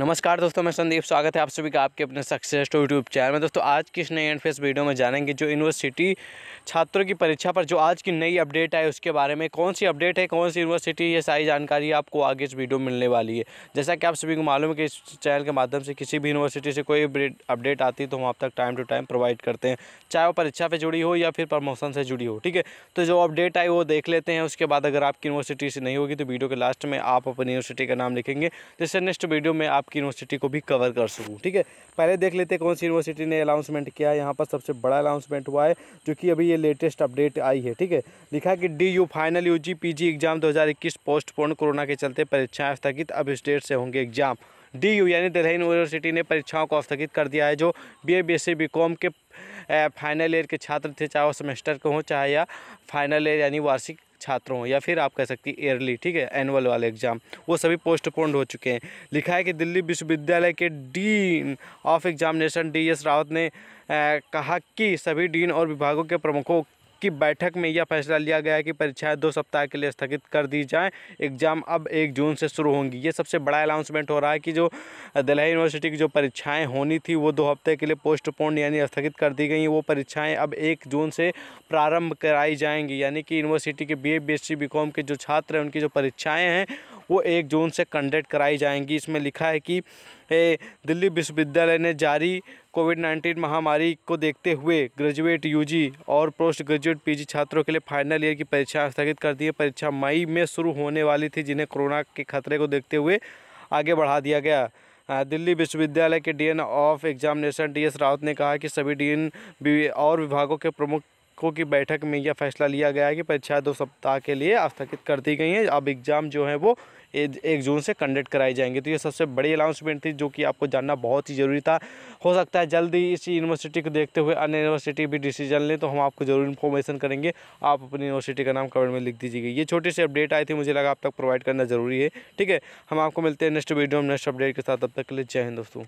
नमस्कार दोस्तों मैं संदीप स्वागत है आप सभी का आपके अपने सक्सेस टू यूट्यूब चैनल में दोस्तों आज किस नए एंड फेस वीडियो में जानेंगे जो यूनिवर्सिटी छात्रों की परीक्षा पर जो आज की नई अपडेट है उसके बारे में कौन सी अपडेट है कौन सी यूनिवर्सिटी ये सारी जानकारी आपको आगे इस वीडियो में मिलने वाली है जैसा कि आप सभी को मालूम है कि इस चैनल के माध्यम से किसी भी यूनिवर्सिटी से कोई अपडेट आती है तो हम आप तक टाइम टू टाइम प्रोवाइड करते हैं चाहे वो परीक्षा पर जुड़ी हो या फिर प्रमोशन से जुड़ी हो ठीक है तो जो अपडेट आई वो देख लेते हैं उसके बाद अगर आपकी यूनिवर्सिटी से नहीं होगी तो वीडियो के लास्ट में आप अपनी यूनिवर्सिटी का नाम लिखेंगे जिससे नेक्स्ट वीडियो में आप आपकी यूनिवर्सिटी को भी कवर कर सकूँ ठीक है पहले देख लेते कौन सी यूनिवर्सिटी ने अनाउंसमेंट किया है यहाँ पर सबसे बड़ा अनाउंसमेंट हुआ है जो कि अभी ये लेटेस्ट अपडेट आई है ठीक है लिखा कि D U final U G P G exam दो हज़ार इक्कीस पोस्टपोन कोरोना के चलते परीक्षाएँ स्थगित अब स्टेट से होंगे एग्ज़ाम डी यू यानी दिल्ली यूनिवर्सिटी ने परीक्षाओं को स्थगित कर दिया है जो B A B S C B com के फाइनल ईयर के छात्र थे चाहे वो सेमेस्टर के हों चाहे या फाइनल ईयर यानी वार्षिक छात्रों या फिर आप कह सकती हैं ईयरली ठीक है एनुअल वाले एग्ज़ाम वो सभी पोस्टपोन्ड हो चुके हैं लिखा है कि दिल्ली विश्वविद्यालय के dean of examination D S Rawat ने आ, कहा कि सभी डीन और विभागों के प्रमुखों की बैठक में यह फैसला लिया गया कि परीक्षाएं दो सप्ताह के लिए स्थगित कर दी जाएं एग्ज़ाम अब एक जून से शुरू होंगी ये सबसे बड़ा अनाउंसमेंट हो रहा है कि जो दिल्ली यूनिवर्सिटी की जो परीक्षाएं होनी थी वो दो हफ्ते के लिए पोस्टपोन यानी स्थगित कर दी गई वो परीक्षाएँ अब एक जून से प्रारंभ कराई जाएंगी यानी कि यूनिवर्सिटी के बी ए बी के जो छात्र हैं उनकी जो परीक्षाएँ हैं वो एक जून से कंडक्ट कराई जाएंगी इसमें लिखा है कि दिल्ली विश्वविद्यालय ने जारी कोविड नाइन्टीन महामारी को देखते हुए graduate U G post graduate P छात्रों के लिए फाइनल ईयर की परीक्षा स्थगित कर दी है परीक्षा मई में शुरू होने वाली थी जिन्हें कोरोना के खतरे को देखते हुए आगे बढ़ा दिया गया दिल्ली विश्वविद्यालय के dean of examination D S Rawat ने कहा कि सभी डीन और विभागों के प्रमुख को की बैठक में यह फैसला लिया गया है कि परीक्षाएं दो सप्ताह के लिए स्थगित कर दी गई हैं अब एग्ज़ाम जो है वो एक जून से कंडक्ट कराए जाएंगे तो ये सबसे बड़ी अनाउंसमेंट थी जो कि आपको जानना बहुत ही ज़रूरी था हो सकता है जल्दी इस यूनिवर्सिटी को देखते हुए अन्य यूनिवर्सिटी भी डिसीजन लें तो हम आपको ज़रूर इन्फॉर्मेशन करेंगे आप अपनी यूनिवर्सिटी का नाम कमेंट में लिख दीजिएगा ये छोटी सी अपडेट आई थी मुझे लगा आप तक प्रोवाइड करना ज़रूरी है ठीक है हम आपको मिलते हैं नेक्स्ट वीडियो में नेक्स्ट अपडेट के साथ अब तक के लिए जय हिंद दोस्तों